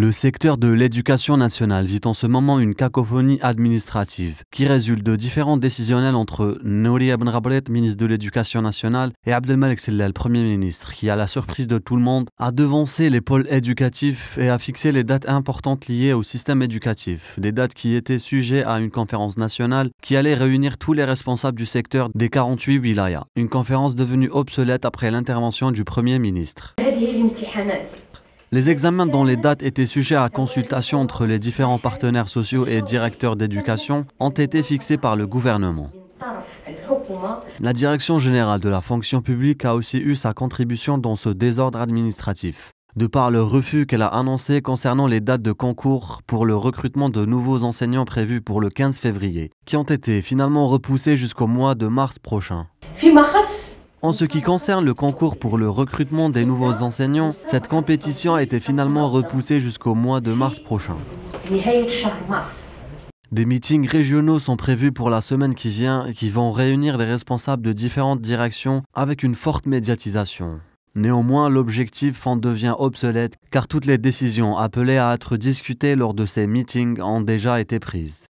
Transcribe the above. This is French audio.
Le secteur de l'éducation nationale vit en ce moment une cacophonie administrative qui résulte de différents décisionnels entre Nouri Abn Rabret, ministre de l'Éducation nationale, et Abdelmalek Sellal, Premier ministre, qui, à la surprise de tout le monde, a devancé les pôles éducatifs et a fixé les dates importantes liées au système éducatif, des dates qui étaient sujets à une conférence nationale qui allait réunir tous les responsables du secteur des 48 wilayas, une conférence devenue obsolète après l'intervention du Premier ministre. Les examens dont les dates étaient sujets à consultation entre les différents partenaires sociaux et directeurs d'éducation ont été fixés par le gouvernement. La Direction générale de la fonction publique a aussi eu sa contribution dans ce désordre administratif, de par le refus qu'elle a annoncé concernant les dates de concours pour le recrutement de nouveaux enseignants prévus pour le 15 février, qui ont été finalement repoussés jusqu'au mois de mars prochain. En ce qui concerne le concours pour le recrutement des nouveaux enseignants, cette compétition a été finalement repoussée jusqu'au mois de mars prochain. Des meetings régionaux sont prévus pour la semaine qui vient et qui vont réunir des responsables de différentes directions avec une forte médiatisation. Néanmoins, l'objectif en devient obsolète car toutes les décisions appelées à être discutées lors de ces meetings ont déjà été prises.